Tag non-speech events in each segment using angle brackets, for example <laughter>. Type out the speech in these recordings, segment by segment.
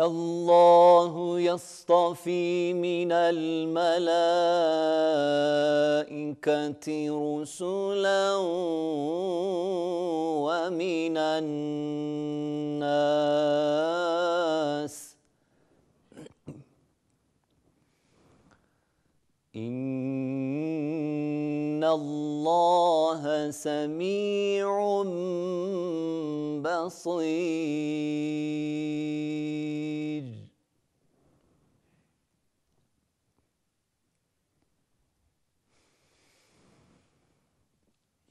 الله يصطفي من الملائكة رسلا ومن الناس الله سميع بصير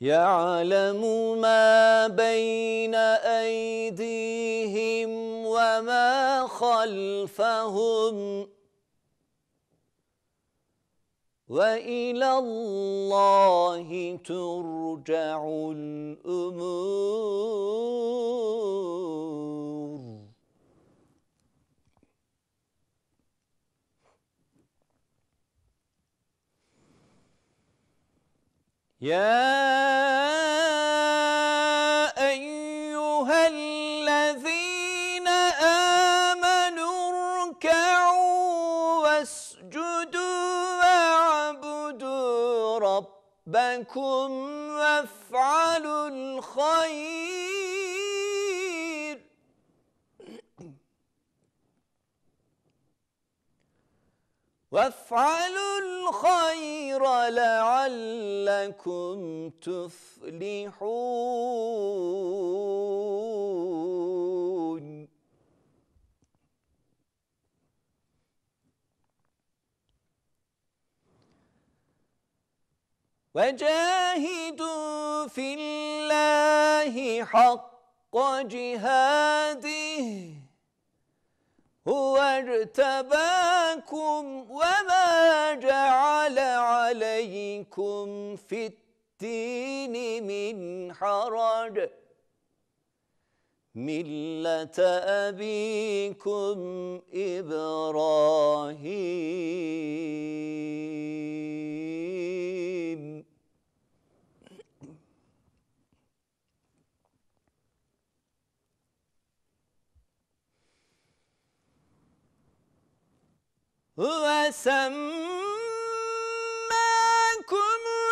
يعلم ما بين أيديهم وما خلفهم وإلى الله ترجع الأمور يا ربكم وافعلوا الخير وافعلوا الخير لعلكم تفلحون وجاهدوا في الله حق جهاده هو ارتباكم وما جعل عليكم في الدين من حرج ملة أبيكم إبراهيم هو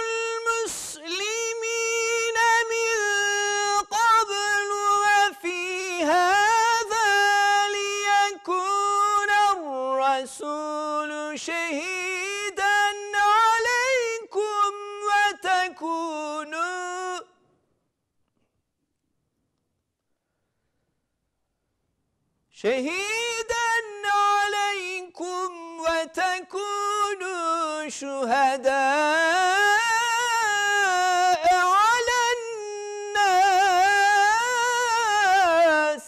المسلمين من قبل وفي هذا ليكون الرسول شهيدا عليكم وتكونوا شهيدا شهداء على الناس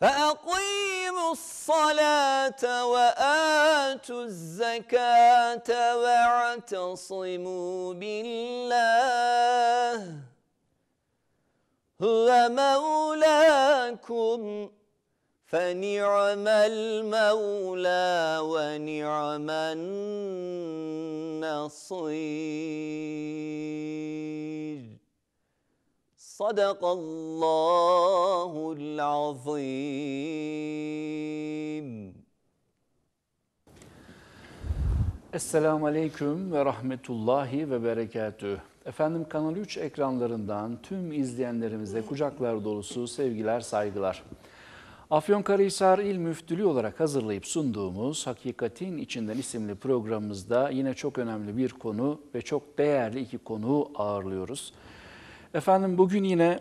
فأقيموا الصلاة وآتوا الزكاة واعتصموا بالله هو مولاكم فَنِعْمَ الْمَوْلَى وَنِعْمَ النَّصِيرُ صَدَقَ اللّٰهُ الْعَظِيمُ Esselamu Aleyküm ve Rahmetullahi ve Berekatüh. Efendim Kanal 3 ekranlarından tüm izleyenlerimize kucaklar dolusu sevgiler, saygılar. Afyonkarahisar İl Müftülüğü olarak hazırlayıp sunduğumuz Hakikatin İçinden isimli programımızda yine çok önemli bir konu ve çok değerli iki konuğu ağırlıyoruz. Efendim bugün yine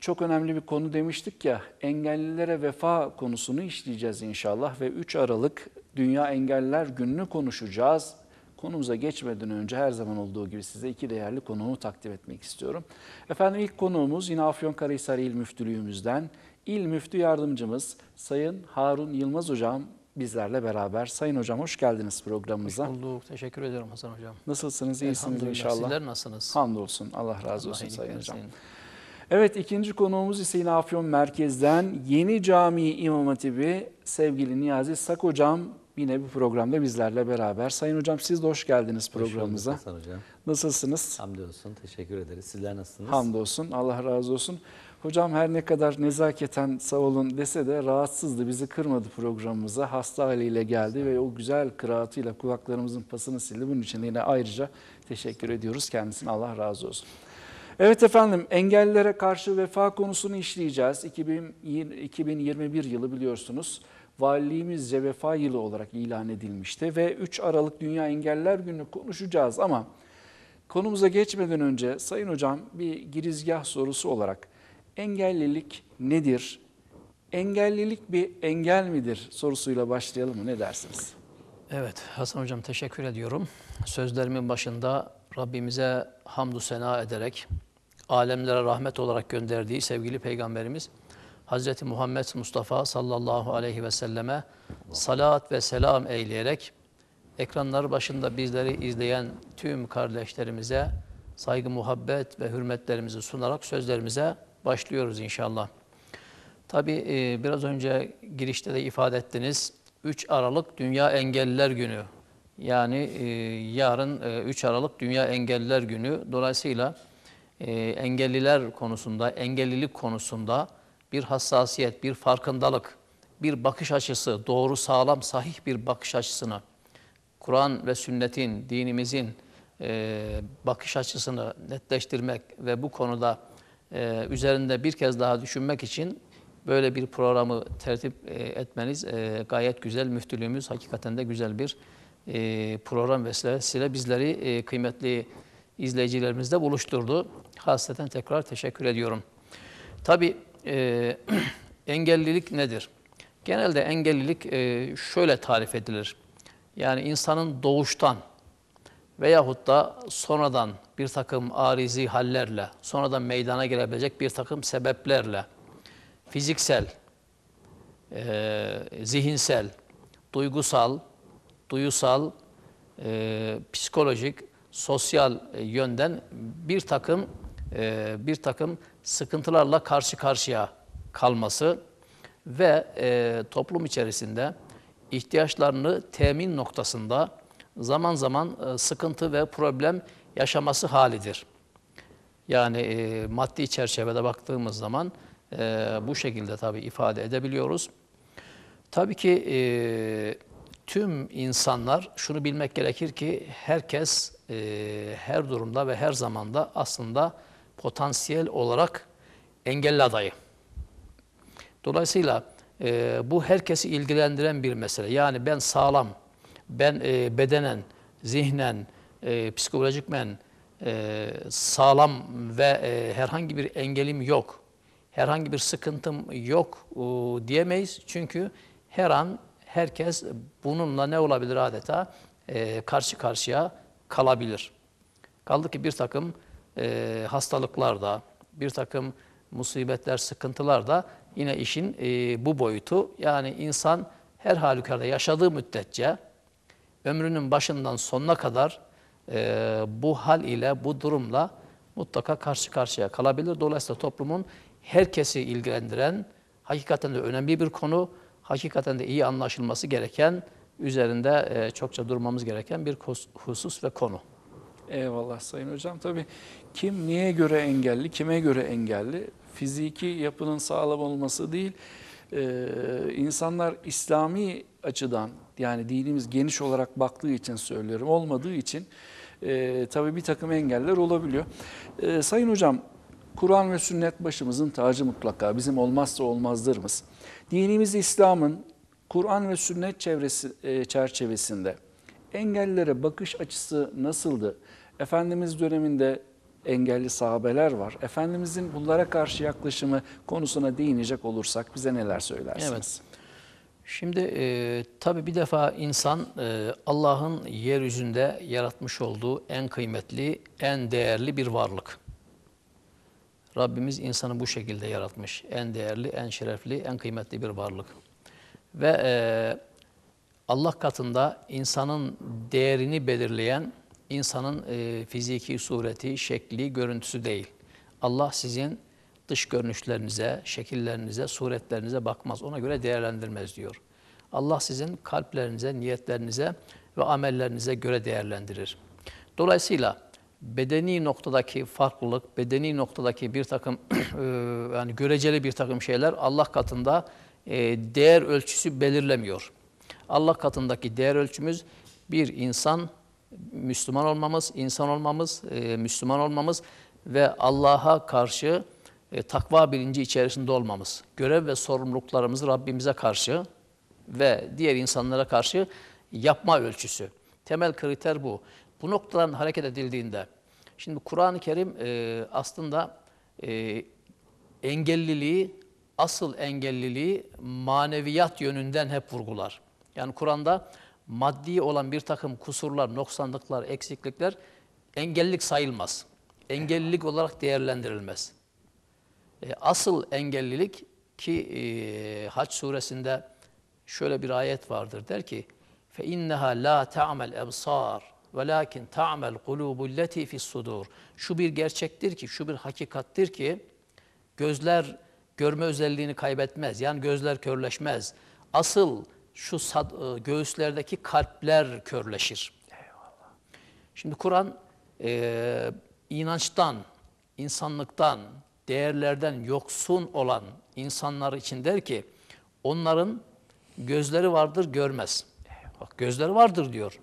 çok önemli bir konu demiştik ya engellilere vefa konusunu işleyeceğiz inşallah ve 3 Aralık Dünya Engelliler Günü'nü konuşacağız. Konumuza geçmeden önce her zaman olduğu gibi size iki değerli konuğumu takdim etmek istiyorum. Efendim ilk konuğumuz yine Afyonkarahisar İl Müftülüğümüzden İl Müftü Yardımcımız Sayın Harun Yılmaz Hocam bizlerle beraber. Sayın Hocam hoş geldiniz programımıza. Hoş bulduk. Teşekkür ederim Hasan Hocam. Nasılsınız? İyisiniz inşallah. Sizler nasılsınız? Hamdolsun. Allah razı olsun Sayın Hocam. Evet ikinci konuğumuz ise yine Afyon Merkez'den Yeni Camii İmam Hatibi sevgili Niyazi Sak Hocam yine bu programda bizlerle beraber. Sayın Hocam siz de hoş geldiniz programımıza. Hoş bulduk Hasan Hocam. Nasılsınız? Hamdolsun teşekkür ederiz. Sizler nasılsınız? Hamdolsun Allah razı olsun. Hocam her ne kadar nezaketen sağ olun dese de rahatsızdı, bizi kırmadı programımıza. Hasta haliyle geldi ve o güzel kıraatıyla kulaklarımızın pasını sildi. Bunun için yine ayrıca teşekkür ediyoruz kendisine. Allah razı olsun. Evet efendim engellere karşı vefa konusunu işleyeceğiz. 2021 yılı biliyorsunuz valiliğimizce vefa yılı olarak ilan edilmişti ve 3 Aralık Dünya Engeller Günü konuşacağız ama konumuza geçmeden önce Sayın Hocam bir girizgah sorusu olarak Engellilik nedir? Engellilik bir engel midir sorusuyla başlayalım mı? Ne dersiniz? Evet Hasan Hocam teşekkür ediyorum. Sözlerimin başında Rabbimize hamdü sena ederek alemlere rahmet olarak gönderdiği sevgili Peygamberimiz Hz. Muhammed Mustafa sallallahu aleyhi ve selleme salat ve selam eyleyerek ekranlar başında bizleri izleyen tüm kardeşlerimize saygı, muhabbet ve hürmetlerimizi sunarak sözlerimize başlıyoruz inşallah. Tabii e, biraz önce girişte de ifade ettiniz. 3 Aralık Dünya Engelliler Günü. Yani e, yarın 3 e, Aralık Dünya Engelliler Günü. Dolayısıyla engelliler konusunda, engellilik konusunda bir hassasiyet, bir farkındalık, bir bakış açısı, doğru, sağlam, sahih bir bakış açısını, Kur'an ve sünnetin, dinimizin bakış açısını netleştirmek ve bu konuda e, üzerinde bir kez daha düşünmek için böyle bir programı tertip e, etmeniz e, gayet güzel. Müftülüğümüz hakikaten de güzel bir e, program vesilesiyle bizleri e, kıymetli izleyicilerimizle buluşturdu. Hasreten tekrar teşekkür ediyorum. Tabii e, <clears throat> engellilik nedir? Genelde engellilik e, şöyle tarif edilir. Yani insanın doğuştan, veyahut da sonradan bir takım arizi hallerle, sonradan meydana gelebilecek bir takım sebeplerle fiziksel, e, zihinsel, duygusal, duyusal, e, psikolojik, sosyal e, yönden bir takım e, bir takım sıkıntılarla karşı karşıya kalması ve e, toplum içerisinde ihtiyaçlarını temin noktasında zaman zaman e, sıkıntı ve problem yaşaması halidir. Yani e, maddi çerçevede baktığımız zaman e, bu şekilde tabii ifade edebiliyoruz. Tabii ki tüm insanlar şunu bilmek gerekir ki herkes her durumda ve her zamanda aslında potansiyel olarak engelli adayı. Dolayısıyla bu herkesi ilgilendiren bir mesele. Yani ben sağlam, ben e, bedenen, zihnen, e, men e, sağlam ve e, herhangi bir engelim yok, herhangi bir sıkıntım yok e, diyemeyiz. Çünkü her an herkes bununla ne olabilir adeta e, karşı karşıya kalabilir. Kaldı ki bir takım e, hastalıklarda, bir takım musibetler, sıkıntılar da yine işin e, bu boyutu. Yani insan her halükarda yaşadığı müddetçe ömrünün başından sonuna kadar e, bu hal ile, bu durumla mutlaka karşı karşıya kalabilir. Dolayısıyla toplumun herkesi ilgilendiren, hakikaten de önemli bir konu, hakikaten de iyi anlaşılması gereken, üzerinde e, çokça durmamız gereken bir husus ve konu. Eyvallah Sayın Hocam. Tabii kim niye göre engelli, kime göre engelli? Fiziki yapının sağlam olması değil, e, insanlar İslami açıdan yani dinimiz geniş olarak baktığı için söylüyorum olmadığı için e, tabii bir takım engeller olabiliyor. E, Sayın Hocam Kur'an ve sünnet başımızın tacı mutlaka bizim olmazsa olmazdırımız. Dinimiz İslam'ın Kur'an ve sünnet çevresi, e, çerçevesinde engellere bakış açısı nasıldı? Efendimiz döneminde engelli sahabeler var. Efendimizin bunlara karşı yaklaşımı konusuna değinecek olursak bize neler söylersiniz? Evet. Şimdi e, tabii bir defa insan e, Allah'ın yeryüzünde yaratmış olduğu en kıymetli, en değerli bir varlık. Rabbimiz insanı bu şekilde yaratmış. En değerli, en şerefli, en kıymetli bir varlık. Ve e, Allah katında insanın değerini belirleyen insanın e, fiziki sureti, şekli, görüntüsü değil. Allah sizin dış görünüşlerinize, şekillerinize, suretlerinize bakmaz. Ona göre değerlendirmez diyor. Allah sizin kalplerinize, niyetlerinize ve amellerinize göre değerlendirir. Dolayısıyla bedeni noktadaki farklılık, bedeni noktadaki bir takım <clears throat> e, yani göreceli bir takım şeyler Allah katında e, değer ölçüsü belirlemiyor. Allah katındaki değer ölçümüz bir insan Müslüman olmamız, insan olmamız, e, Müslüman olmamız ve Allah'a karşı e, takva bilinci içerisinde olmamız. Görev ve sorumluluklarımızı Rabbimize karşı ve diğer insanlara karşı yapma ölçüsü. Temel kriter bu. Bu noktadan hareket edildiğinde, şimdi Kur'an-ı Kerim e, aslında e, engelliliği, asıl engelliliği maneviyat yönünden hep vurgular. Yani Kur'an'da maddi olan bir takım kusurlar, noksanlıklar, eksiklikler engellik sayılmaz. Engellilik olarak değerlendirilmez. E, asıl engellilik ki e, Haç suresinde şöyle bir ayet vardır der ki فَاِنَّهَا لَا تَعْمَ الْاَبْصَارِ وَلَاكِنْ تَعْمَ الْقُلُوبُ الَّتِي فِي sudur. Şu bir gerçektir ki, şu bir hakikattir ki gözler görme özelliğini kaybetmez. Yani gözler körleşmez. Asıl şu sad, e, göğüslerdeki kalpler körleşir. Eyvallah. Şimdi Kur'an e, inançtan, insanlıktan, değerlerden yoksun olan insanlar için der ki onların gözleri vardır görmez. Bak gözleri vardır diyor.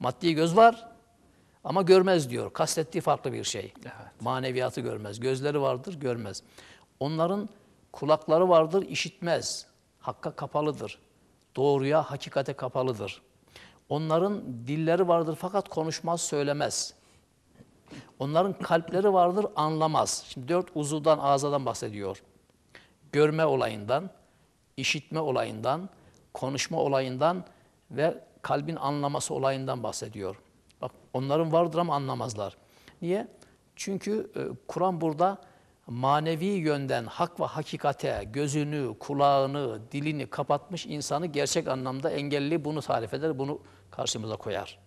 Maddi göz var ama görmez diyor. Kastettiği farklı bir şey. Evet. Maneviyatı görmez. Gözleri vardır görmez. Onların kulakları vardır işitmez. Hakka kapalıdır doğruya, hakikate kapalıdır. Onların dilleri vardır fakat konuşmaz, söylemez. Onların kalpleri vardır, anlamaz. Şimdi dört uzuvdan, ağzadan bahsediyor. Görme olayından, işitme olayından, konuşma olayından ve kalbin anlaması olayından bahsediyor. Bak onların vardır ama anlamazlar. Niye? Çünkü e, Kur'an burada manevi yönden hak ve hakikate gözünü, kulağını, dilini kapatmış insanı gerçek anlamda engelli bunu tarif eder, bunu karşımıza koyar.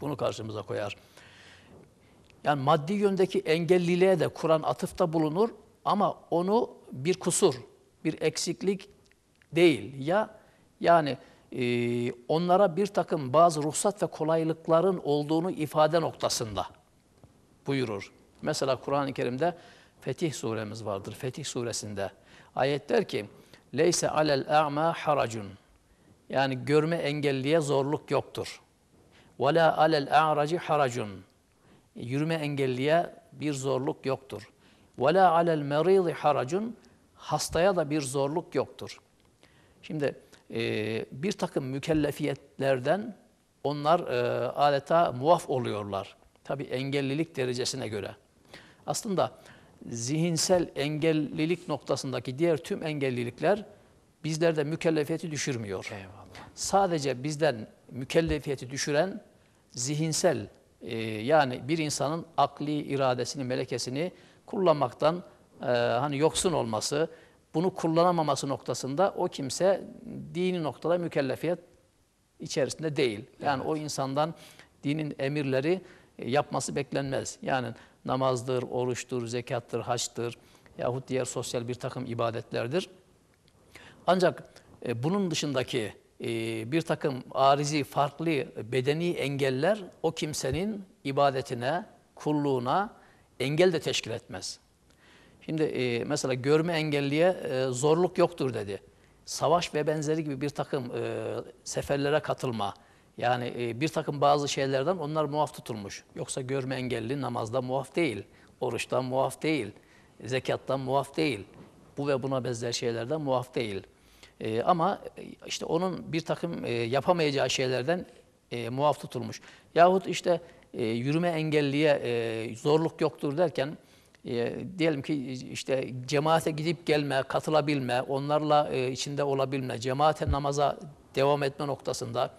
Bunu karşımıza koyar. Yani maddi yöndeki engelliliğe de Kur'an atıfta bulunur ama onu bir kusur, bir eksiklik değil. Ya yani e, onlara bir takım bazı ruhsat ve kolaylıkların olduğunu ifade noktasında buyurur. Mesela Kur'an-ı Kerim'de Fetih suremiz vardır. Fetih suresinde ayet der ki Leyse alel a'ma haracun yani görme engelliye zorluk yoktur. Ve la alel a'raci haracun yürüme engelliye bir zorluk yoktur. Ve la alel meridi haracun hastaya da bir zorluk yoktur. Şimdi e, bir takım mükellefiyetlerden onlar e, adeta muaf oluyorlar. Tabi engellilik derecesine göre. Aslında zihinsel engellilik noktasındaki diğer tüm engellilikler bizlerde mükellefiyeti düşürmüyor. Eyvallah. Sadece bizden mükellefiyeti düşüren zihinsel e, yani bir insanın akli iradesini, melekesini kullanmaktan e, hani yoksun olması, bunu kullanamaması noktasında o kimse dini noktada mükellefiyet içerisinde değil. Yani evet. o insandan dinin emirleri e, yapması beklenmez. Yani namazdır, oruçtur, zekattır, haçtır yahut diğer sosyal bir takım ibadetlerdir. Ancak e, bunun dışındaki e, bir takım arizi, farklı e, bedeni engeller o kimsenin ibadetine, kulluğuna engel de teşkil etmez. Şimdi e, mesela görme engelliye e, zorluk yoktur dedi. Savaş ve benzeri gibi bir takım e, seferlere katılma, yani e, bir takım bazı şeylerden onlar muaf tutulmuş. Yoksa görme engelli namazda muaf değil, oruçta muaf değil, zekattan muaf değil. Bu ve buna benzer şeylerden muaf değil. E, ama e, işte onun bir takım e, yapamayacağı şeylerden e, muaf tutulmuş. Yahut işte e, yürüme engelliye e, zorluk yoktur derken e, diyelim ki işte cemaate gidip gelme, katılabilme, onlarla e, içinde olabilme, cemaate namaza devam etme noktasında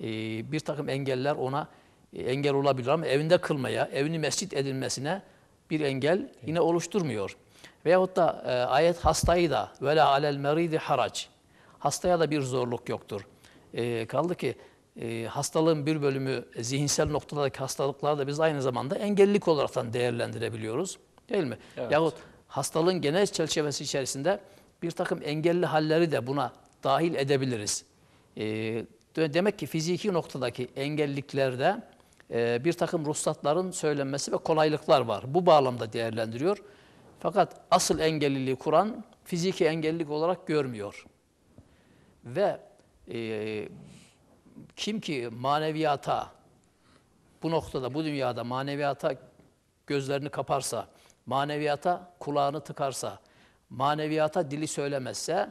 ee, bir takım engeller ona e, engel olabilir ama evinde kılmaya, evini mescit edilmesine bir engel yine oluşturmuyor. Veyahut da e, ayet hastayı da vele alel meridi harac. Hastaya da bir zorluk yoktur. E, kaldı ki e, hastalığın bir bölümü zihinsel noktalardaki hastalıkları da biz aynı zamanda engellilik olaraktan değerlendirebiliyoruz. Değil mi? Evet. Yahut hastalığın genel çerçevesi içerisinde bir takım engelli halleri de buna dahil edebiliriz. E, Demek ki fiziki noktadaki engelliklerde e, bir takım ruhsatların söylenmesi ve kolaylıklar var. Bu bağlamda değerlendiriyor. Fakat asıl engelliliği Kur'an fiziki engellik olarak görmüyor. Ve e, kim ki maneviyata, bu noktada, bu dünyada maneviyata gözlerini kaparsa, maneviyata kulağını tıkarsa, maneviyata dili söylemezse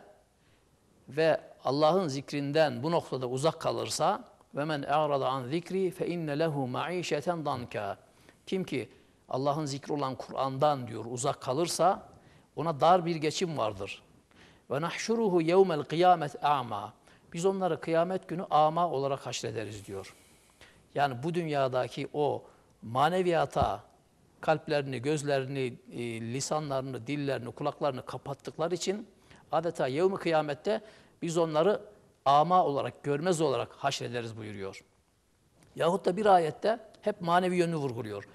ve Allah'ın zikrinden bu noktada uzak kalırsa ve men a'rada an zikri fe inne lehu ma'işeten danka. Kim ki Allah'ın zikri olan Kur'an'dan diyor uzak kalırsa ona dar bir geçim vardır. Ve nahşuruhu yevmel kıyamet a'ma. Biz onları kıyamet günü ama olarak haşrederiz diyor. Yani bu dünyadaki o maneviyata kalplerini, gözlerini, e, lisanlarını, dillerini, kulaklarını kapattıkları için adeta yevmi kıyamette biz onları ama olarak, görmez olarak haşrederiz buyuruyor. Yahut da bir ayette hep manevi yönünü vurguluyor.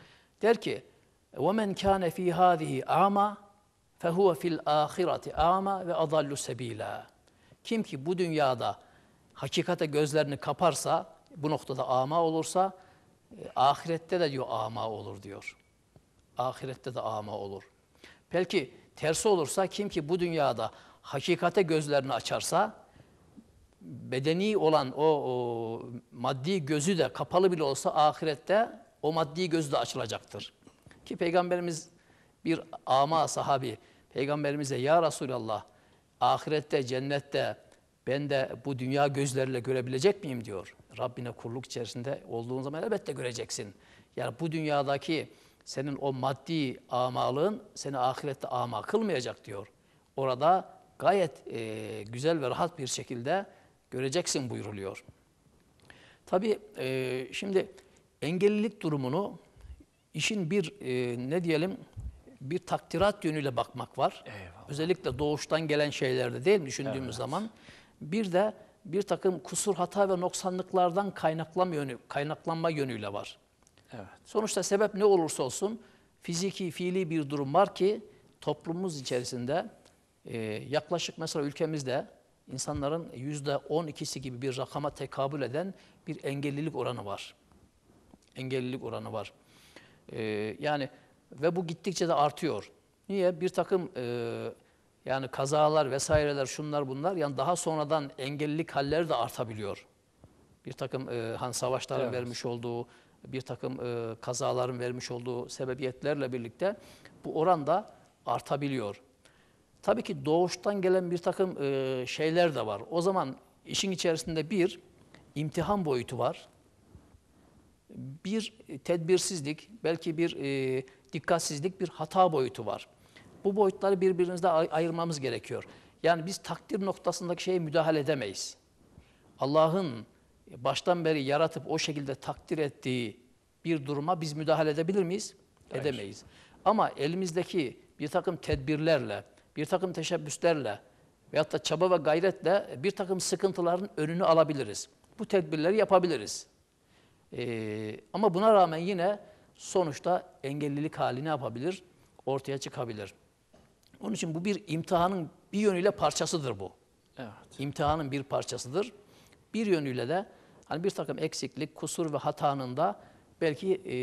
Der ki, وَمَنْ كَانَ ف۪ي هَذِهِ اَعْمَا فَهُوَ فِي الْآخِرَةِ اَعْمَا وَاَضَلُّ سَب۪يلًا Kim ki bu dünyada hakikate gözlerini kaparsa, bu noktada ama olursa, e, ahirette de diyor ama olur diyor. Ahirette de ama olur. Belki tersi olursa kim ki bu dünyada hakikate gözlerini açarsa, bedeni olan o, o maddi gözü de kapalı bile olsa ahirette o maddi gözü de açılacaktır. Ki Peygamberimiz bir ama sahabi, Peygamberimize ya Resulallah ahirette, cennette ben de bu dünya gözleriyle görebilecek miyim diyor. Rabbine kulluk içerisinde olduğun zaman elbette göreceksin. Yani bu dünyadaki senin o maddi amalığın seni ahirette ama kılmayacak diyor. Orada gayet e, güzel ve rahat bir şekilde göreceksin buyuruluyor. Tabii e, şimdi engellilik durumunu işin bir e, ne diyelim bir takdirat yönüyle bakmak var. Eyvallah. Özellikle doğuştan gelen şeylerde değil düşündüğümüz evet. zaman. Bir de bir takım kusur, hata ve noksanlıklardan kaynaklanma, yönü, kaynaklanma yönüyle var. Evet. Sonuçta sebep ne olursa olsun fiziki, fiili bir durum var ki toplumumuz içerisinde ee, yaklaşık mesela ülkemizde insanların yüzde on ikisi gibi bir rakama tekabül eden bir engellilik oranı var. Engellilik oranı var. Ee, yani ve bu gittikçe de artıyor. Niye? Bir takım e, yani kazalar vesaireler şunlar bunlar yani daha sonradan engellilik halleri de artabiliyor. Bir takım e, hani savaşların evet. vermiş olduğu bir takım e, kazaların vermiş olduğu sebebiyetlerle birlikte bu oran da artabiliyor. Tabii ki doğuştan gelen bir takım e, şeyler de var. O zaman işin içerisinde bir imtihan boyutu var. Bir e, tedbirsizlik, belki bir e, dikkatsizlik, bir hata boyutu var. Bu boyutları birbirimizden ayırmamız gerekiyor. Yani biz takdir noktasındaki şeye müdahale edemeyiz. Allah'ın baştan beri yaratıp o şekilde takdir ettiği bir duruma biz müdahale edebilir miyiz? Edemeyiz. Hayır. Ama elimizdeki bir takım tedbirlerle, bir takım teşebbüslerle veyahut da çaba ve gayretle bir takım sıkıntıların önünü alabiliriz. Bu tedbirleri yapabiliriz. Ee, ama buna rağmen yine sonuçta engellilik halini yapabilir? Ortaya çıkabilir. Onun için bu bir imtihanın bir yönüyle parçasıdır bu. Evet. İmtihanın bir parçasıdır. Bir yönüyle de hani bir takım eksiklik, kusur ve hatanın da belki e,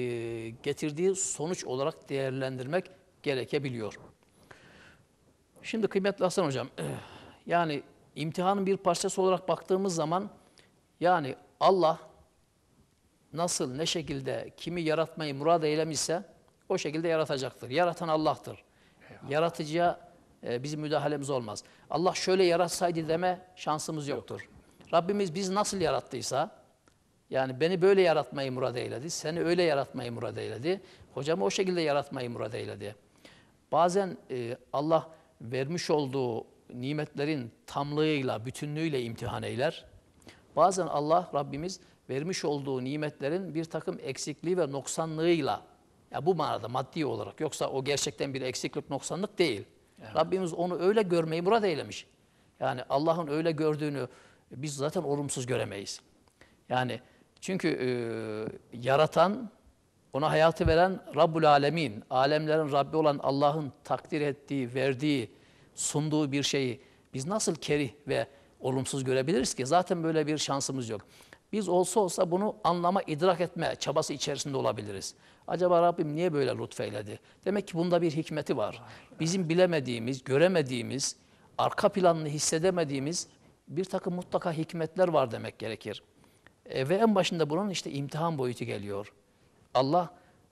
getirdiği sonuç olarak değerlendirmek gerekebiliyor. Şimdi kıymetli Hasan Hocam, eh, yani imtihanın bir parçası olarak baktığımız zaman yani Allah nasıl, ne şekilde, kimi yaratmayı murad eylemişse o şekilde yaratacaktır. Yaratan Allah'tır. Eyvallah. Yaratıcıya e, eh, bizim müdahalemiz olmaz. Allah şöyle yaratsaydı deme şansımız yoktur. Yok. Rabbimiz biz nasıl yarattıysa, yani beni böyle yaratmayı murad eyledi, seni öyle yaratmayı murad eyledi, hocamı o şekilde yaratmayı murad eyledi. Bazen e, Allah vermiş olduğu nimetlerin tamlığıyla, bütünlüğüyle imtihan eyler. Bazen Allah Rabbimiz vermiş olduğu nimetlerin bir takım eksikliği ve noksanlığıyla, ya bu manada maddi olarak yoksa o gerçekten bir eksiklik, noksanlık değil. Evet. Rabbimiz onu öyle görmeyi murad eylemiş. Yani Allah'ın öyle gördüğünü biz zaten olumsuz göremeyiz. Yani çünkü e, yaratan ona hayatı veren Rabbul Alemin, alemlerin Rabbi olan Allah'ın takdir ettiği, verdiği, sunduğu bir şeyi biz nasıl kerih ve olumsuz görebiliriz ki? Zaten böyle bir şansımız yok. Biz olsa olsa bunu anlama, idrak etme çabası içerisinde olabiliriz. Acaba Rabbim niye böyle lütfeyledi? Demek ki bunda bir hikmeti var. Bizim bilemediğimiz, göremediğimiz, arka planını hissedemediğimiz bir takım mutlaka hikmetler var demek gerekir. E, ve en başında bunun işte imtihan boyutu geliyor. Allah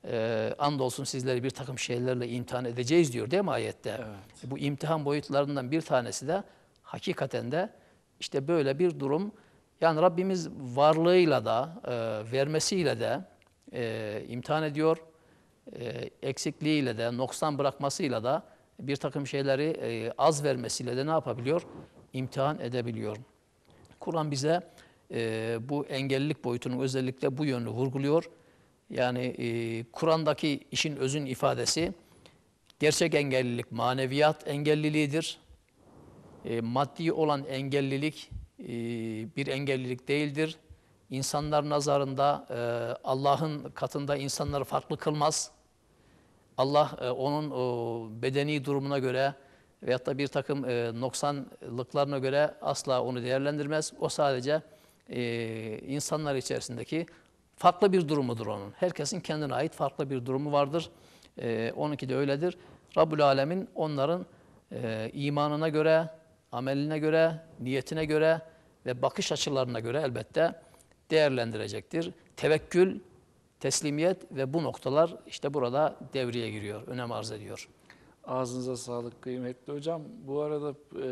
e, andolsun sizleri bir takım şeylerle imtihan edeceğiz diyor değil mi ayette? Evet. Bu imtihan boyutlarından bir tanesi de hakikaten de işte böyle bir durum. Yani Rabbimiz varlığıyla da, e, vermesiyle de e, imtihan ediyor. E, eksikliğiyle de, noksan bırakmasıyla da bir takım şeyleri e, az vermesiyle de ne yapabiliyor? İmtihan edebiliyor. Kur'an bize e, bu engellilik boyutunu özellikle bu yönü vurguluyor. Yani e, Kur'an'daki işin özün ifadesi gerçek engellilik maneviyat engelliliğidir. E, maddi olan engellilik e, bir engellilik değildir. İnsanlar nazarında e, Allah'ın katında insanları farklı kılmaz. Allah e, onun o, bedeni durumuna göre veyahut da bir takım e, noksanlıklarına göre asla onu değerlendirmez. O sadece e, insanlar içerisindeki farklı bir durumudur onun. Herkesin kendine ait farklı bir durumu vardır. E, onunki de öyledir. Rabbül Alemin onların e, imanına göre, ameline göre, niyetine göre ve bakış açılarına göre elbette değerlendirecektir. Tevekkül, teslimiyet ve bu noktalar işte burada devreye giriyor, önem arz ediyor. Ağzınıza sağlık kıymetli hocam. Bu arada e,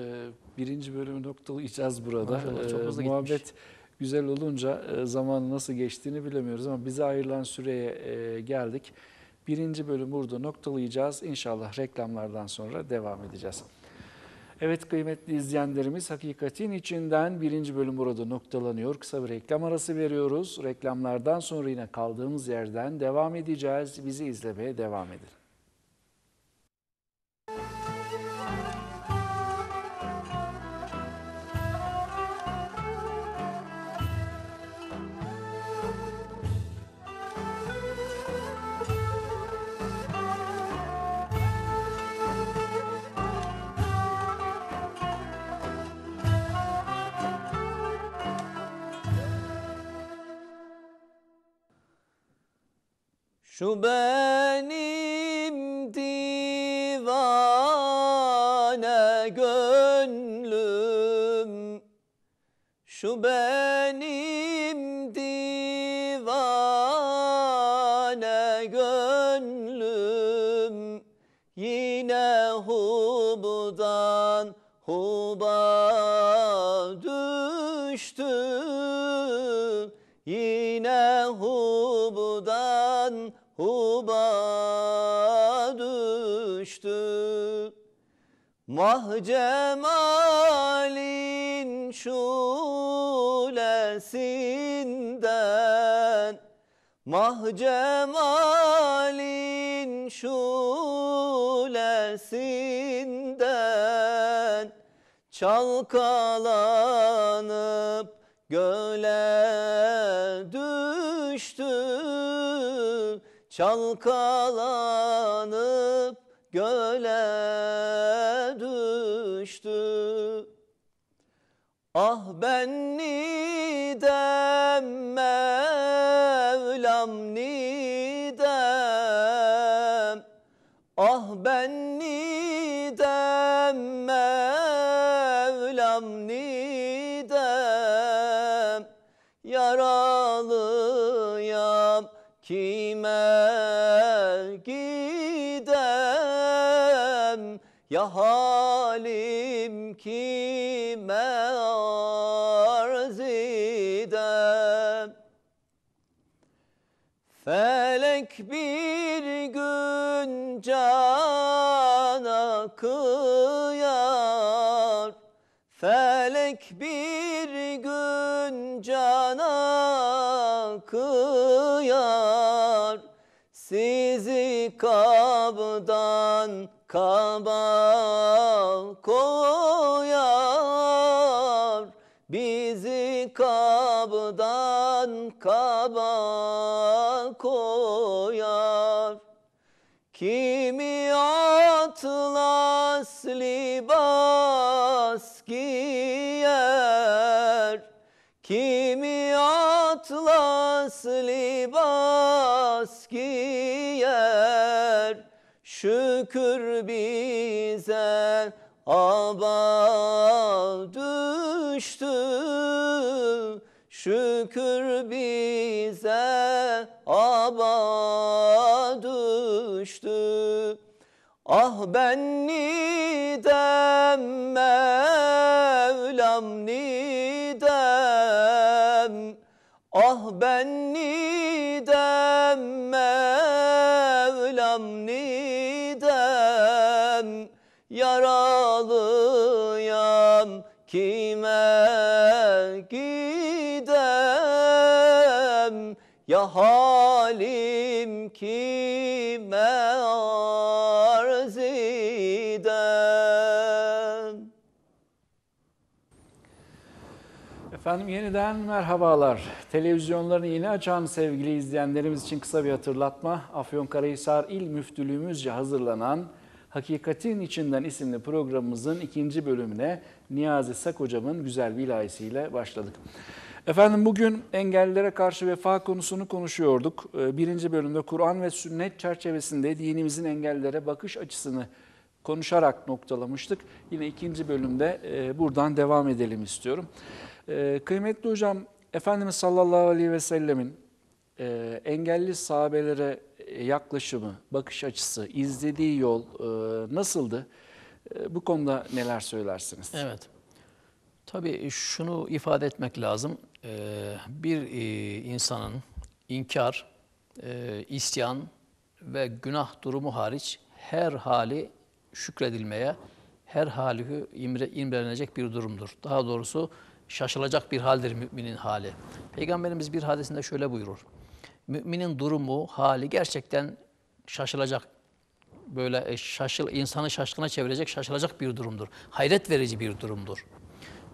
birinci bölümü noktalayacağız burada. Maşallah, e, çok hızlı e, muhabbet güzel olunca e, zaman nasıl geçtiğini bilemiyoruz ama bize ayrılan süreye e, geldik. Birinci bölüm burada noktalayacağız. İnşallah reklamlardan sonra devam edeceğiz. Evet kıymetli izleyenlerimiz hakikatin içinden birinci bölüm burada noktalanıyor. Kısa bir reklam arası veriyoruz. Reklamlardan sonra yine kaldığımız yerden devam edeceğiz. Bizi izlemeye devam edin. Şu benim divane gönlüm Şu benim cemalin şulesinden Mah cemalin şulesinden Çalkalanıp göle düştü Çalkalanıp göle kalmıştı. Ah ben nidem ki merzide Felek bir gün cana kıyar Felek bir gün cana kıyar Sizi kabdan kaba kaba koyar. Kimi atlas libas giyer, kimi atlas libas giyer. Şükür bize abadü Şükür bize aba düştü. Ah ben nidem kime arz eden? Efendim yeniden merhabalar. Televizyonlarını yeni açan sevgili izleyenlerimiz için kısa bir hatırlatma. Afyonkarahisar İl Müftülüğümüzce hazırlanan Hakikatin İçinden isimli programımızın ikinci bölümüne Niyazi Sak hocamın güzel bir ilahisiyle başladık. Efendim bugün engellilere karşı vefa konusunu konuşuyorduk. Ee, birinci bölümde Kur'an ve sünnet çerçevesinde dinimizin engellilere bakış açısını konuşarak noktalamıştık. Yine ikinci bölümde e, buradan devam edelim istiyorum. Ee, kıymetli hocam, Efendimiz sallallahu aleyhi ve sellemin e, engelli sahabelere e, yaklaşımı, bakış açısı, izlediği yol nasıldı? Bu konuda neler söylersiniz? Evet. Tabii şunu ifade etmek lazım. Ee, bir e, insanın inkar, e, isyan ve günah durumu hariç her hali şükredilmeye, her hali imre, imrenecek bir durumdur. Daha doğrusu şaşılacak bir haldir müminin hali. Peygamberimiz bir hadisinde şöyle buyurur. Müminin durumu, hali gerçekten şaşılacak, böyle e, şaşıl, insanı şaşkına çevirecek, şaşılacak bir durumdur. Hayret verici bir durumdur.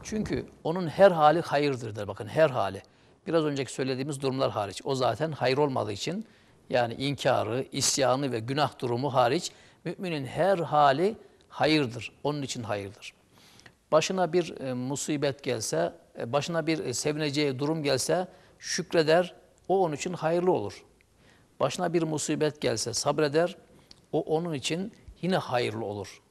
Çünkü onun her hali hayırdır der bakın her hali. Biraz önceki söylediğimiz durumlar hariç. O zaten hayır olmadığı için yani inkarı, isyanı ve günah durumu hariç müminin her hali hayırdır. Onun için hayırdır. Başına bir e, musibet gelse, e, başına bir e, sevineceği durum gelse şükreder, o onun için hayırlı olur. Başına bir musibet gelse sabreder, o onun için yine hayırlı olur.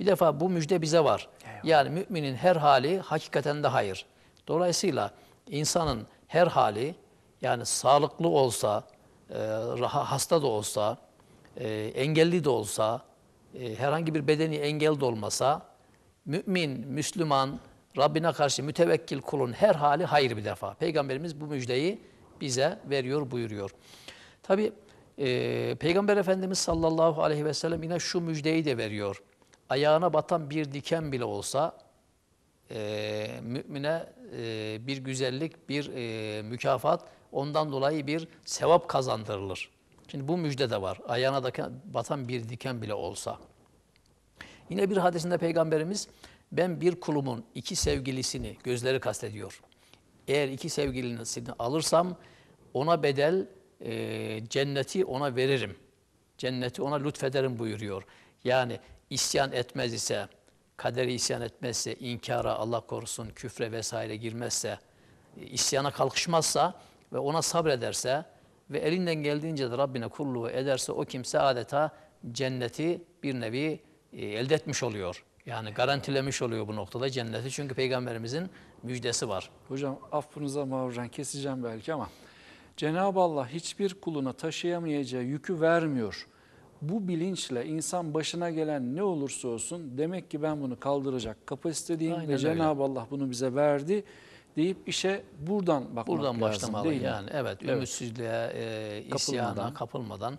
Bir defa bu müjde bize var. Eyvallah. Yani müminin her hali hakikaten de hayır. Dolayısıyla insanın her hali yani sağlıklı olsa, e, hasta da olsa, e, engelli de olsa, e, herhangi bir bedeni engel de olmasa, mümin, Müslüman, Rabbine karşı mütevekkil kulun her hali hayır bir defa. Peygamberimiz bu müjdeyi bize veriyor, buyuruyor. Tabi e, Peygamber Efendimiz sallallahu aleyhi ve sellem yine şu müjdeyi de veriyor ayağına batan bir diken bile olsa e, mümine e, bir güzellik, bir e, mükafat, ondan dolayı bir sevap kazandırılır. Şimdi bu müjde de var. Ayağına da batan bir diken bile olsa. Yine bir hadisinde Peygamberimiz, ben bir kulumun iki sevgilisini, gözleri kastediyor. Eğer iki sevgilisini alırsam ona bedel e, cenneti ona veririm. Cenneti ona lütfederim buyuruyor. Yani isyan etmez ise, kaderi isyan etmezse, inkara, Allah korusun, küfre vesaire girmezse, e, isyana kalkışmazsa ve ona sabrederse ve elinden geldiğince de Rabbine kulluğu ederse o kimse adeta cenneti bir nevi e, elde etmiş oluyor. Yani garantilemiş oluyor bu noktada cenneti. Çünkü Peygamberimizin müjdesi var. Hocam affınıza mağruren keseceğim belki ama Cenab-ı Allah hiçbir kuluna taşıyamayacağı yükü vermiyor bu bilinçle insan başına gelen ne olursa olsun demek ki ben bunu kaldıracak kapasitedeyim ve Cenab-ı Allah bunu bize verdi deyip işe buradan bakmak buradan lazım. başlamalı değil yani. Evet, evet. ümitsizliğe, e, isyana kapılmadan. kapılmadan.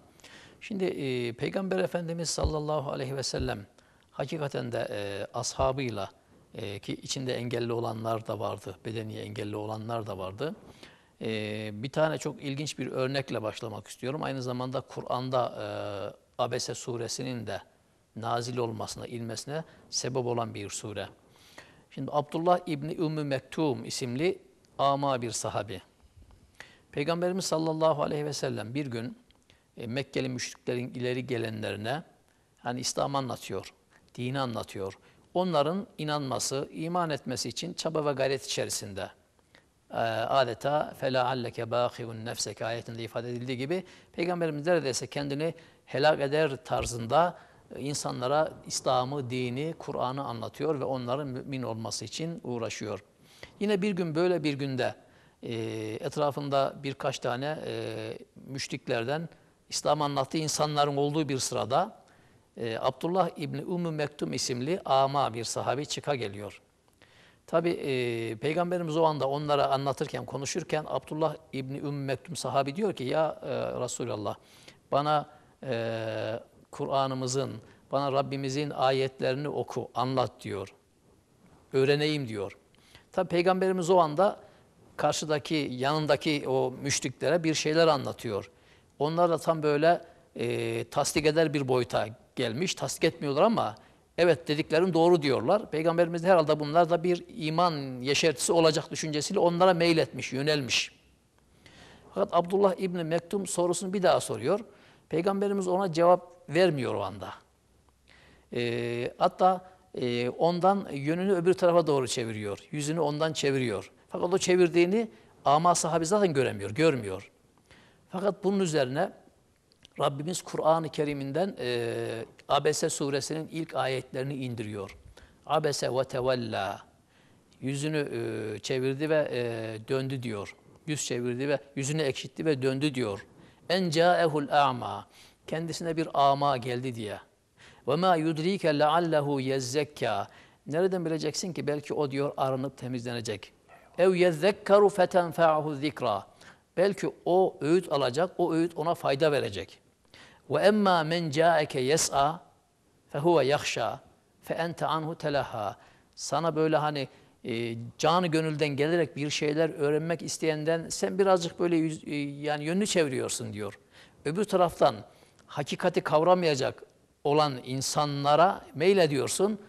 Şimdi e, Peygamber Efendimiz sallallahu aleyhi ve sellem hakikaten de e, ashabıyla e, ki içinde engelli olanlar da vardı, bedeni engelli olanlar da vardı. E, bir tane çok ilginç bir örnekle başlamak istiyorum. Aynı zamanda Kur'an'da e, Abese suresinin de nazil olmasına, ilmesine sebep olan bir sure. Şimdi Abdullah İbni Ümmü Mektum isimli ama bir sahabi. Peygamberimiz sallallahu aleyhi ve sellem bir gün e, Mekkeli müşriklerin ileri gelenlerine hani İslam anlatıyor, dini anlatıyor. Onların inanması, iman etmesi için çaba ve gayret içerisinde. E, adeta فَلَا عَلَّكَ بَاخِهُ nefsek ayetinde ifade edildiği gibi Peygamberimiz neredeyse kendini helak eder tarzında e, insanlara İslam'ı, dini, Kur'an'ı anlatıyor ve onların mümin olması için uğraşıyor. Yine bir gün böyle bir günde e, etrafında birkaç tane e, müşriklerden İslam anlattığı insanların olduğu bir sırada Abdullah İbni Ümmü Mektum isimli ama bir sahabi çıka geliyor. Tabi e, Peygamberimiz o anda onlara anlatırken, konuşurken Abdullah İbni Ümmü Mektum sahabi diyor ki ya e, Resulallah bana e, Kur'an'ımızın, bana Rabbimizin ayetlerini oku, anlat diyor. Öğreneyim diyor. Tabi Peygamberimiz o anda karşıdaki, yanındaki o müşriklere bir şeyler anlatıyor. Onlar da tam böyle e, tasdik eder bir boyuta gelmiş. Tasdik etmiyorlar ama evet dediklerim doğru diyorlar. Peygamberimiz de herhalde bunlar da bir iman yeşertisi olacak düşüncesiyle onlara meyletmiş, yönelmiş. Fakat Abdullah İbni Mektum sorusunu bir daha soruyor. Peygamberimiz ona cevap vermiyor o anda. E, hatta e, ondan yönünü öbür tarafa doğru çeviriyor. Yüzünü ondan çeviriyor. Fakat o çevirdiğini ama sahabi zaten göremiyor, görmüyor. Fakat bunun üzerine Rabbimiz Kur'an-ı Kerim'den e, Abese suresinin ilk ayetlerini indiriyor. Abese ve tevella. Yüzünü e, çevirdi ve e, döndü diyor. Yüz çevirdi ve yüzünü ekşitti ve döndü diyor en ca'ehul a'ma kendisine bir ama geldi diye. Ve ma yudrike leallehu yezzekka nereden bileceksin ki belki o diyor arınıp temizlenecek. Ev yezzekkaru fetenfa'hu zikra belki o öğüt alacak, o öğüt ona fayda verecek. Ve emma men ca'eke yes'a fehuve yahşa fe ente anhu telaha. Sana böyle hani ee, canı gönülden gelerek bir şeyler öğrenmek isteyenden sen birazcık böyle yüz, e, yani yönünü çeviriyorsun diyor. Öbür taraftan hakikati kavramayacak olan insanlara meylediyorsun.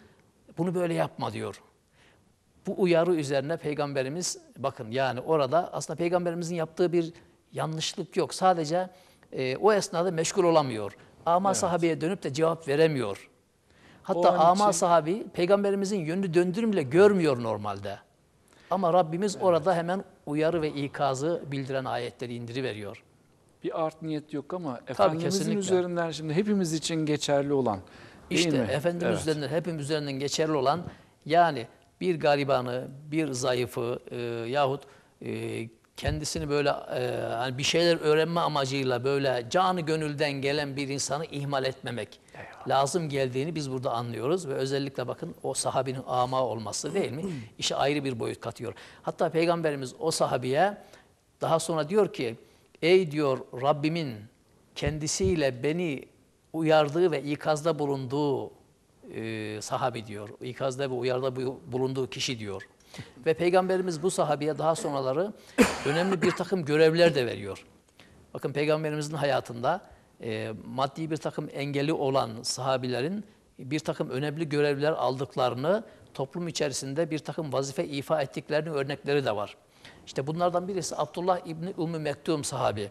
Bunu böyle yapma diyor. Bu uyarı üzerine peygamberimiz bakın yani orada aslında peygamberimizin yaptığı bir yanlışlık yok. Sadece e, o esnada meşgul olamıyor. Ama evet. sahabeye dönüp de cevap veremiyor. Hatta ama için... sahabi peygamberimizin yönünü döndüğünü görmüyor normalde. Ama Rabbimiz evet. orada hemen uyarı ve ikazı bildiren ayetleri indiriveriyor. Bir art niyet yok ama Tabii Efendimizin kesinlikle. üzerinden şimdi hepimiz için geçerli olan İşte. mi? Efendimiz evet. üzerinden hepimiz üzerinden geçerli olan yani bir garibanı, bir zayıfı e, yahut e, kendisini böyle e, hani bir şeyler öğrenme amacıyla böyle canı gönülden gelen bir insanı ihmal etmemek Eyvallah. lazım geldiğini biz burada anlıyoruz ve özellikle bakın o sahabinin ama olması değil mi? Hmm. İşe ayrı bir boyut katıyor. Hatta peygamberimiz o sahabiye daha sonra diyor ki ey diyor Rabbimin kendisiyle beni uyardığı ve ikazda bulunduğu e, sahabi diyor. İkazda ve uyarda bulunduğu kişi diyor. Ve Peygamberimiz bu sahabeye daha sonraları önemli bir takım görevler de veriyor. Bakın Peygamberimizin hayatında e, maddi bir takım engeli olan sahabilerin bir takım önemli görevler aldıklarını, toplum içerisinde bir takım vazife ifa ettiklerini örnekleri de var. İşte bunlardan birisi Abdullah İbni Ümmü Mektum sahabi.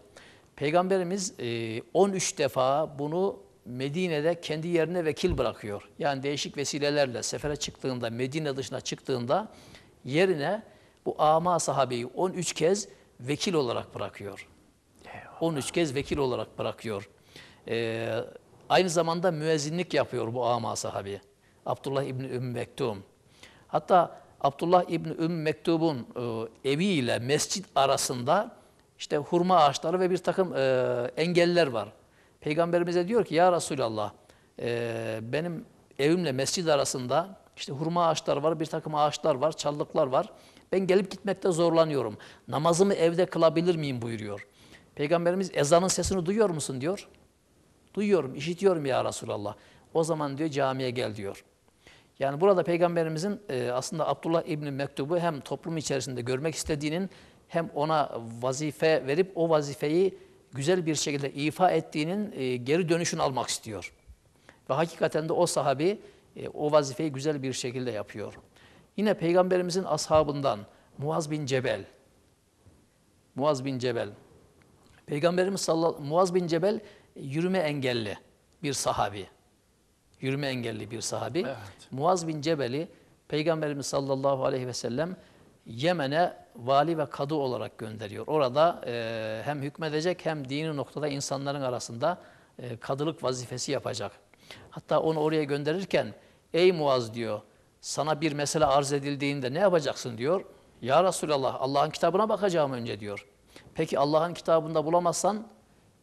Peygamberimiz e, 13 defa bunu Medine'de kendi yerine vekil bırakıyor. Yani değişik vesilelerle sefere çıktığında, Medine dışına çıktığında Yerine bu ama sahabeyi 13 kez vekil olarak bırakıyor. Eyvallah. 13 kez vekil olarak bırakıyor. Ee, aynı zamanda müezzinlik yapıyor bu ama sahabi. Abdullah İbni Ümmü Mektum. Hatta Abdullah İbni Ümmü Mektub'un e, eviyle mescit arasında işte hurma ağaçları ve bir takım e, engeller var. Peygamberimize diyor ki ya Resulallah e, benim evimle mescid arasında işte hurma ağaçları var, bir takım ağaçlar var, çallıklar var. Ben gelip gitmekte zorlanıyorum. Namazımı evde kılabilir miyim buyuruyor. Peygamberimiz ezanın sesini duyuyor musun diyor. Duyuyorum, işitiyorum ya Resulallah. O zaman diyor camiye gel diyor. Yani burada Peygamberimizin e, aslında Abdullah İbni Mektub'u hem toplum içerisinde görmek istediğinin hem ona vazife verip o vazifeyi güzel bir şekilde ifa ettiğinin e, geri dönüşünü almak istiyor. Ve hakikaten de o sahabi e, o vazifeyi güzel bir şekilde yapıyor. Yine Peygamberimizin ashabından Muaz bin Cebel, Muaz bin Cebel, Peygamberimiz sallallahu Muaz bin Cebel yürüme engelli bir sahabi. Yürüme engelli bir sahabi. Evet. Muaz bin Cebel'i Peygamberimiz sallallahu aleyhi ve sellem Yemen'e vali ve kadı olarak gönderiyor. Orada e, hem hükmedecek hem dini noktada insanların arasında e, kadılık vazifesi yapacak. Hatta onu oraya gönderirken Ey Muaz diyor, sana bir mesele arz edildiğinde ne yapacaksın diyor. Ya Resulallah Allah'ın kitabına bakacağım önce diyor. Peki Allah'ın kitabında bulamazsan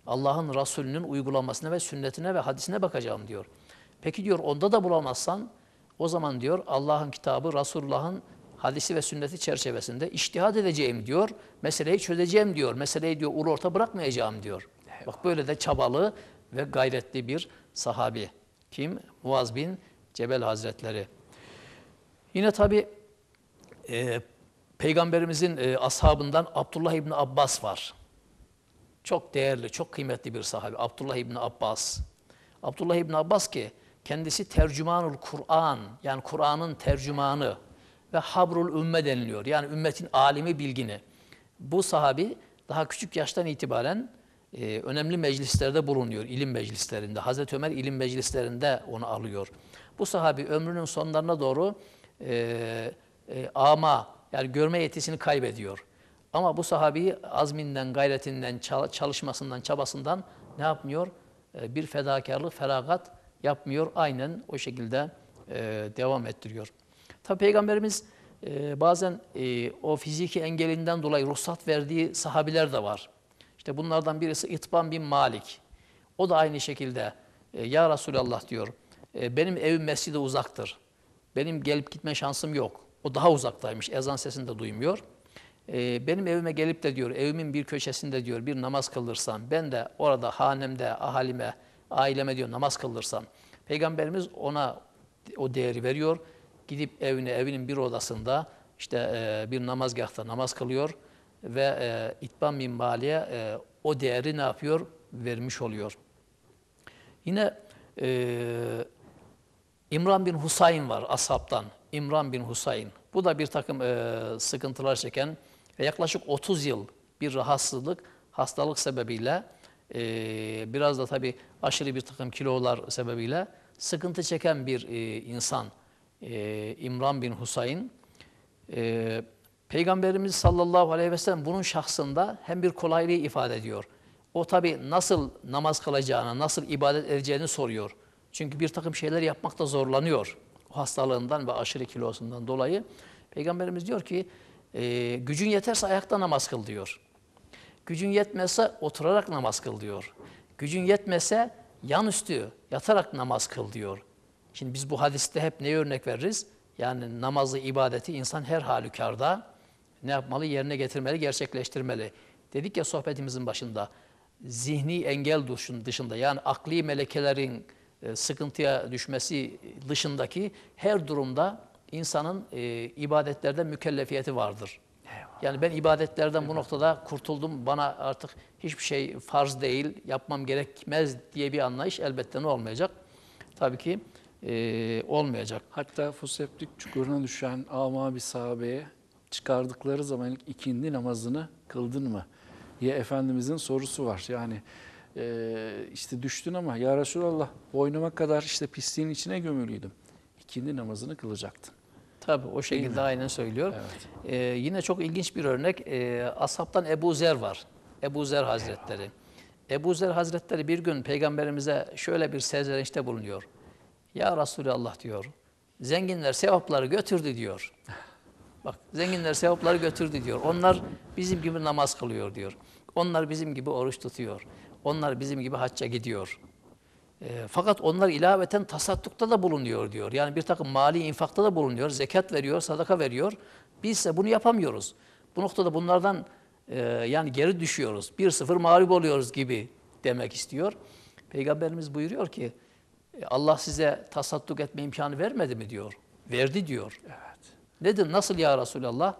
Allah'ın Resulünün uygulamasına ve sünnetine ve hadisine bakacağım diyor. Peki diyor onda da bulamazsan o zaman diyor Allah'ın kitabı Resulullah'ın hadisi ve sünneti çerçevesinde iştihad edeceğim diyor. Meseleyi çözeceğim diyor. Meseleyi diyor ulu orta bırakmayacağım diyor. Bak böyle de çabalı ve gayretli bir sahabi. Kim? Muaz bin Cebel Hazretleri. Yine tabi e, Peygamberimizin e, ashabından Abdullah İbni Abbas var. Çok değerli, çok kıymetli bir sahabe. Abdullah İbni Abbas. Abdullah İbni Abbas ki kendisi tercümanul Kur'an yani Kur'an'ın tercümanı ve habrul ümme deniliyor. Yani ümmetin alimi bilgini. Bu sahabi daha küçük yaştan itibaren e, önemli meclislerde bulunuyor, ilim meclislerinde. Hazreti Ömer ilim meclislerinde onu alıyor. Bu sahabi ömrünün sonlarına doğru e, e, ama yani görme yetisini kaybediyor. Ama bu sahabi azminden, gayretinden, çalışmasından, çabasından ne yapmıyor? E, bir fedakarlık, feragat yapmıyor. Aynen o şekilde e, devam ettiriyor. Tabi Peygamberimiz e, bazen e, o fiziki engelinden dolayı ruhsat verdiği sahabiler de var. İşte bunlardan birisi İtban bin Malik. O da aynı şekilde e, Ya Resulallah diyor e, benim evim mescide uzaktır. Benim gelip gitme şansım yok. O daha uzaktaymış. Ezan sesini de duymuyor. E, benim evime gelip de diyor, evimin bir köşesinde diyor bir namaz kılırsam, ben de orada hanemde, ahalime, aileme diyor namaz kılırsam. Peygamberimiz ona o değeri veriyor. Gidip evine, evinin bir odasında işte e, bir namazgahta namaz kılıyor ve itban bin maliye o değeri ne yapıyor? Vermiş oluyor. Yine e, İmran bin Husayn var ashabtan. İmran bin Husayn. Bu da bir takım e, sıkıntılar çeken ve yaklaşık 30 yıl bir rahatsızlık, hastalık sebebiyle e, biraz da tabii aşırı bir takım kilolar sebebiyle sıkıntı çeken bir e, insan e, İmran bin Husayn. E, Peygamberimiz sallallahu aleyhi ve sellem bunun şahsında hem bir kolaylığı ifade ediyor. O tabi nasıl namaz kılacağını, nasıl ibadet edeceğini soruyor. Çünkü bir takım şeyler yapmakta zorlanıyor o hastalığından ve aşırı kilosundan dolayı. Peygamberimiz diyor ki e, gücün yeterse ayakta namaz kıl diyor. Gücün yetmezse oturarak namaz kıl diyor. Gücün yetmezse yan üstü yatarak namaz kıl diyor. Şimdi biz bu hadiste hep neye örnek veririz? Yani namazı, ibadeti insan her halükarda ne yapmalı? Yerine getirmeli, gerçekleştirmeli. Dedik ya sohbetimizin başında, zihni engel dışında yani akli melekelerin e, sıkıntıya düşmesi dışındaki her durumda insanın e, ibadetlerde mükellefiyeti vardır. Yani ben ibadetlerden bu noktada kurtuldum. Bana artık hiçbir şey farz değil, yapmam gerekmez diye bir anlayış elbette ne olmayacak? Tabii ki e, olmayacak. Hatta foseptik çukuruna düşen ama bir sahabeye çıkardıkları zaman ikindi namazını kıldın mı? diye Efendimizin sorusu var. Yani e, işte düştün ama ya Resulallah boynuma kadar işte pisliğin içine gömülüydüm. İkindi namazını kılacaktın. Tabi o şekilde aynen söylüyor. Evet. Ee, yine çok ilginç bir örnek. Ee, Ashab'tan Ebu Zer var. Ebu Zer Hazretleri. Ebu Zer Hazretleri bir gün peygamberimize şöyle bir serzenişte bulunuyor. Ya Resulallah diyor. Zenginler sevapları götürdü diyor. <laughs> Bak zenginler sevapları götürdü diyor. Onlar bizim gibi namaz kılıyor diyor. Onlar bizim gibi oruç tutuyor. Onlar bizim gibi hacca gidiyor. E, fakat onlar ilaveten tasattukta da bulunuyor diyor. Yani bir takım mali infakta da bulunuyor. Zekat veriyor, sadaka veriyor. Biz ise bunu yapamıyoruz. Bu noktada bunlardan e, yani geri düşüyoruz. Bir sıfır mağlup oluyoruz gibi demek istiyor. Peygamberimiz buyuruyor ki e, Allah size tasattuk etme imkanı vermedi mi diyor. Verdi diyor. Evet. Nedir? Nasıl ya Resulallah?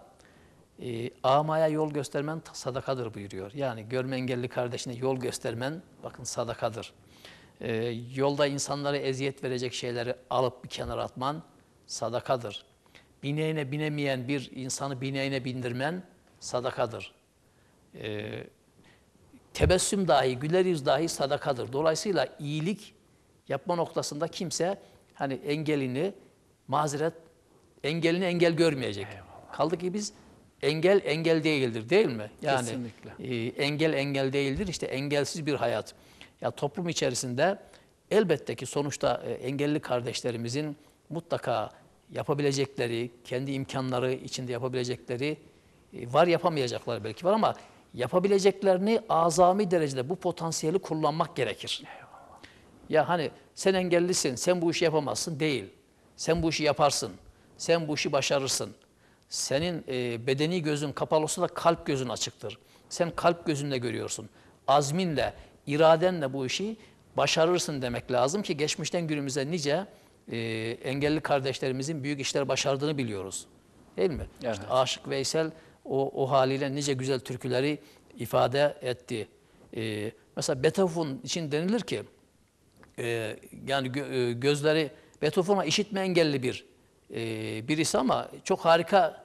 e, amaya yol göstermen sadakadır buyuruyor. Yani görme engelli kardeşine yol göstermen bakın sadakadır. E, yolda insanlara eziyet verecek şeyleri alıp bir kenara atman sadakadır. Bineğine binemeyen bir insanı bineğine bindirmen sadakadır. E, tebessüm dahi, güler yüz dahi sadakadır. Dolayısıyla iyilik yapma noktasında kimse hani engelini mazeret, engelini engel görmeyecek. Eyvallah. Kaldı ki biz engel engel değildir değil mi? Yani Kesinlikle. E, engel engel değildir. işte engelsiz bir hayat. Ya toplum içerisinde elbette ki sonuçta e, engelli kardeşlerimizin mutlaka yapabilecekleri, kendi imkanları içinde yapabilecekleri e, var yapamayacaklar belki var ama yapabileceklerini azami derecede bu potansiyeli kullanmak gerekir. Ya hani sen engellisin, sen bu işi yapamazsın değil. Sen bu işi yaparsın, sen bu işi başarırsın senin e, bedeni gözün kapalı olsa da kalp gözün açıktır. Sen kalp gözünle görüyorsun. Azminle, iradenle bu işi başarırsın demek lazım ki geçmişten günümüze nice e, engelli kardeşlerimizin büyük işler başardığını biliyoruz. Değil mi? Evet. İşte Aşık Veysel o, o haliyle nice güzel türküleri ifade etti. E, mesela Beethoven için denilir ki e, yani e, gözleri Beethoven'a işitme engelli bir e, birisi ama çok harika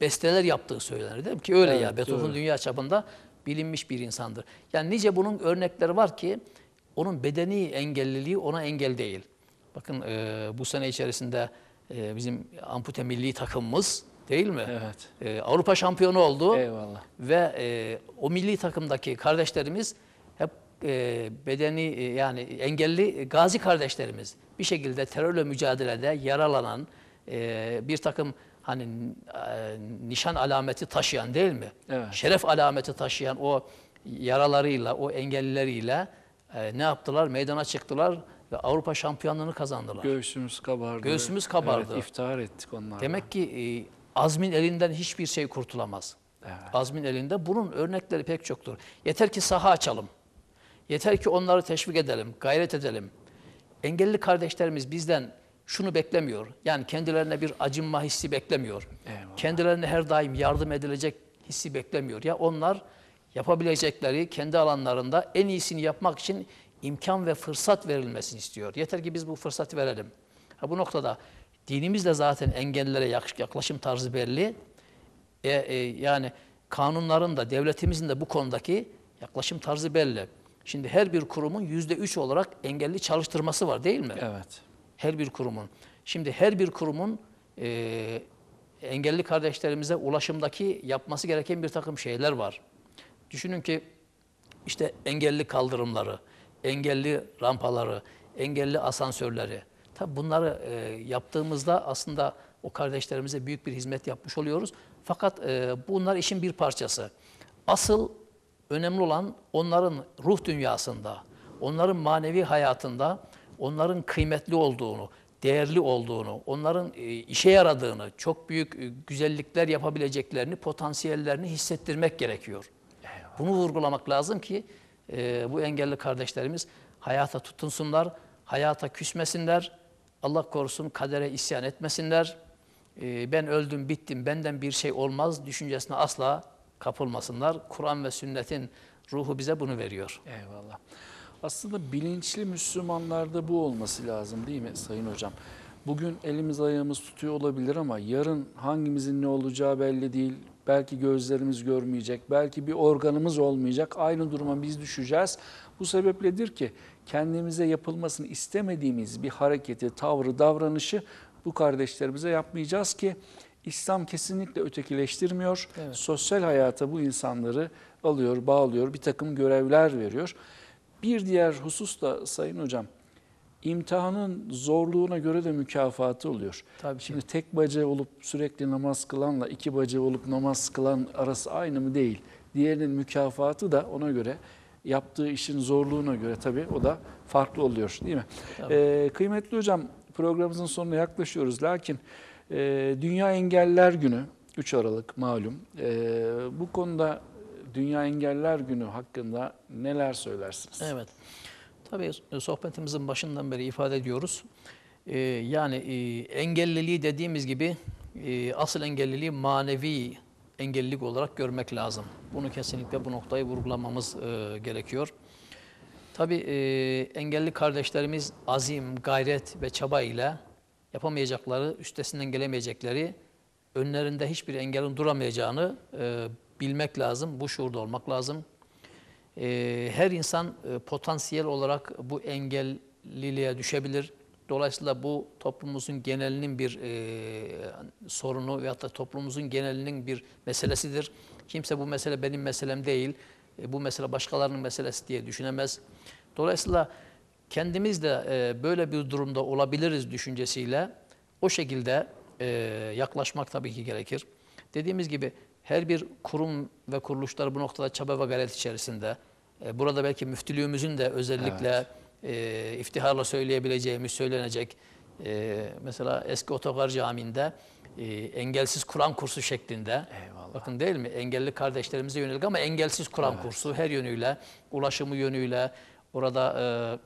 besteler yaptığı söylenir ki öyle evet, ya Beethoven doğru. dünya çapında bilinmiş bir insandır. Yani nice bunun örnekleri var ki onun bedeni engelliliği ona engel değil. Bakın e, bu sene içerisinde e, bizim ampute milli takımımız değil mi? Evet. E, Avrupa şampiyonu oldu. Eyvallah. Ve e, o milli takımdaki kardeşlerimiz hep e, bedeni e, yani engelli e, gazi kardeşlerimiz bir şekilde terörle mücadelede yaralanan, e, bir takım hani e, nişan alameti taşıyan değil mi? Evet. Şeref alameti taşıyan o yaralarıyla, o engelleriyle e, ne yaptılar? Meydana çıktılar ve Avrupa şampiyonluğunu kazandılar. Göğsümüz kabardı. Göğsümüz kabardı. Evet, iftihar ettik onlarla. Demek ki e, azmin elinden hiçbir şey kurtulamaz. Evet. Azmin elinde bunun örnekleri pek çoktur. Yeter ki saha açalım. Yeter ki onları teşvik edelim, gayret edelim. Engelli kardeşlerimiz bizden şunu beklemiyor. Yani kendilerine bir acınma hissi beklemiyor. Eyvallah. Kendilerine her daim yardım edilecek hissi beklemiyor. Ya onlar yapabilecekleri kendi alanlarında en iyisini yapmak için imkan ve fırsat verilmesini istiyor. Yeter ki biz bu fırsatı verelim. Ha, bu noktada dinimizde zaten engellilere yaklaşım tarzı belli. E, e, yani kanunların da devletimizin de bu konudaki yaklaşım tarzı belli. Şimdi her bir kurumun yüzde üç olarak engelli çalıştırması var değil mi? Evet. Her bir kurumun. Şimdi her bir kurumun e, engelli kardeşlerimize ulaşımdaki yapması gereken bir takım şeyler var. Düşünün ki işte engelli kaldırımları, engelli rampaları, engelli asansörleri. Tabi bunları e, yaptığımızda aslında o kardeşlerimize büyük bir hizmet yapmış oluyoruz. Fakat e, bunlar işin bir parçası. Asıl önemli olan onların ruh dünyasında, onların manevi hayatında onların kıymetli olduğunu, değerli olduğunu, onların e, işe yaradığını, çok büyük e, güzellikler yapabileceklerini, potansiyellerini hissettirmek gerekiyor. Bunu vurgulamak lazım ki e, bu engelli kardeşlerimiz hayata tutunsunlar, hayata küsmesinler, Allah korusun kadere isyan etmesinler, ben öldüm bittim benden bir şey olmaz düşüncesine asla kapılmasınlar. Kur'an ve sünnetin ruhu bize bunu veriyor. Eyvallah. Aslında bilinçli Müslümanlarda bu olması lazım değil mi Sayın Hocam? Bugün elimiz ayağımız tutuyor olabilir ama yarın hangimizin ne olacağı belli değil. Belki gözlerimiz görmeyecek, belki bir organımız olmayacak. Aynı duruma biz düşeceğiz. Bu sebepledir ki kendimize yapılmasını istemediğimiz bir hareketi, tavrı, davranışı bu kardeşlerimize yapmayacağız ki İslam kesinlikle ötekileştirmiyor. Evet. Sosyal hayata bu insanları alıyor, bağlıyor, bir takım görevler veriyor. Bir diğer husus da Sayın Hocam, imtihanın zorluğuna göre de mükafatı oluyor. Tabii Şimdi ki. tek baca olup sürekli namaz kılanla iki baca olup namaz kılan arası aynı mı değil. Diğerinin mükafatı da ona göre yaptığı işin zorluğuna göre tabii o da farklı oluyor değil mi? Ee, kıymetli hocam programımızın sonuna yaklaşıyoruz. Lakin e, Dünya Engeller Günü 3 Aralık malum. E, bu konuda Dünya Engeller Günü hakkında neler söylersiniz? Evet, tabii e, sohbetimizin başından beri ifade ediyoruz. Ee, yani e, engelliliği dediğimiz gibi e, asıl engelliliği manevi engellilik olarak görmek lazım. Bunu kesinlikle bu noktayı vurgulamamız e, gerekiyor. Tabii e, engelli kardeşlerimiz azim, gayret ve çaba ile yapamayacakları, üstesinden gelemeyecekleri, önlerinde hiçbir engelin duramayacağını e, bilmek lazım, bu şuurda olmak lazım. E, her insan e, potansiyel olarak bu engelliliğe düşebilir. Dolayısıyla bu toplumumuzun genelinin bir e, sorunu veyahut da toplumumuzun genelinin bir meselesidir. Kimse bu mesele benim meselem değil, e, bu mesele başkalarının meselesi diye düşünemez. Dolayısıyla kendimiz de e, böyle bir durumda olabiliriz düşüncesiyle o şekilde e, yaklaşmak tabii ki gerekir. Dediğimiz gibi her bir kurum ve kuruluşlar bu noktada çaba ve gayret içerisinde. E, burada belki müftülüğümüzün de özellikle evet. E, iftiharla söyleyebileceğimiz söylenecek. E, mesela eski otogar camiinde engelsiz Kur'an kursu şeklinde. Eyvallah. Bakın değil mi? Engelli kardeşlerimize yönelik ama engelsiz Kur'an evet. kursu her yönüyle, ulaşımı yönüyle, orada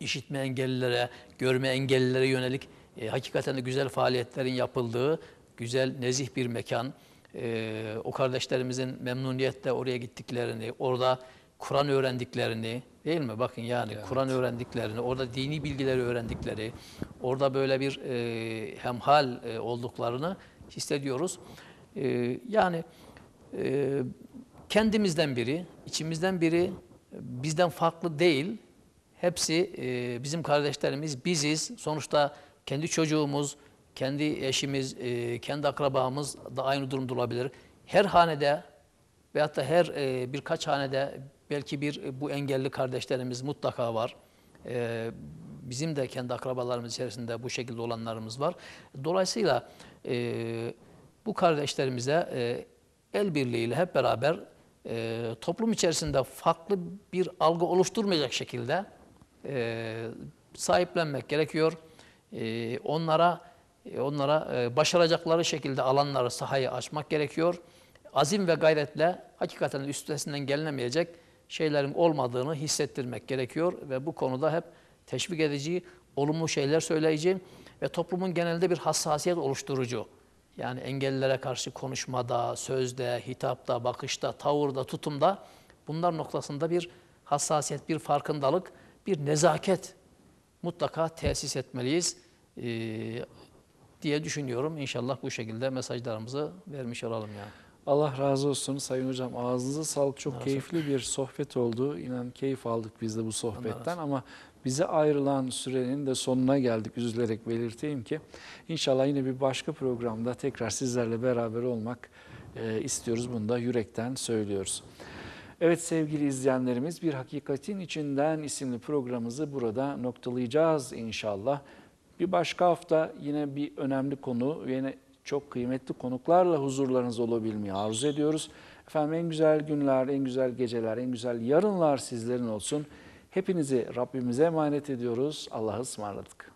işitme engellilere, görme engellilere yönelik hakikaten de güzel faaliyetlerin yapıldığı güzel, nezih bir mekan. Ee, o kardeşlerimizin memnuniyetle oraya gittiklerini, orada Kur'an öğrendiklerini değil mi? Bakın yani evet. Kur'an öğrendiklerini, orada dini bilgileri öğrendikleri, orada böyle bir e, hemhal e, olduklarını hissediyoruz. E, yani e, kendimizden biri, içimizden biri bizden farklı değil. Hepsi e, bizim kardeşlerimiz, biziz. Sonuçta kendi çocuğumuz, kendi eşimiz, e, kendi akrabamız da aynı durumda olabilir. Her hanede veyahut da her e, birkaç hanede belki bir e, bu engelli kardeşlerimiz mutlaka var. E, bizim de kendi akrabalarımız içerisinde bu şekilde olanlarımız var. Dolayısıyla e, bu kardeşlerimize e, el birliğiyle hep beraber e, toplum içerisinde farklı bir algı oluşturmayacak şekilde e, sahiplenmek gerekiyor. E, onlara e, onlara e, başaracakları şekilde alanları, sahayı açmak gerekiyor. Azim ve gayretle hakikaten üstesinden gelinemeyecek şeylerin olmadığını hissettirmek gerekiyor ve bu konuda hep teşvik edici, olumlu şeyler söyleyici ve toplumun genelde bir hassasiyet oluşturucu. Yani engellilere karşı konuşmada, sözde, hitapta, bakışta, tavırda, tutumda bunlar noktasında bir hassasiyet, bir farkındalık, bir nezaket mutlaka tesis etmeliyiz. Ee, diye düşünüyorum. İnşallah bu şekilde mesajlarımızı vermiş olalım yani. Allah razı olsun Sayın Hocam. Ağzınıza sağlık. Çok Nasıl? keyifli bir sohbet oldu. İnan keyif aldık biz de bu sohbetten ama bize ayrılan sürenin de sonuna geldik üzülerek belirteyim ki inşallah yine bir başka programda tekrar sizlerle beraber olmak e, istiyoruz. Bunu da yürekten söylüyoruz. Evet sevgili izleyenlerimiz Bir Hakikatin İçinden isimli programımızı burada noktalayacağız inşallah. Bir başka hafta yine bir önemli konu yine çok kıymetli konuklarla huzurlarınız olabilmeyi arzu ediyoruz. Efendim en güzel günler, en güzel geceler, en güzel yarınlar sizlerin olsun. Hepinizi Rabbimize emanet ediyoruz. Allah'a ısmarladık.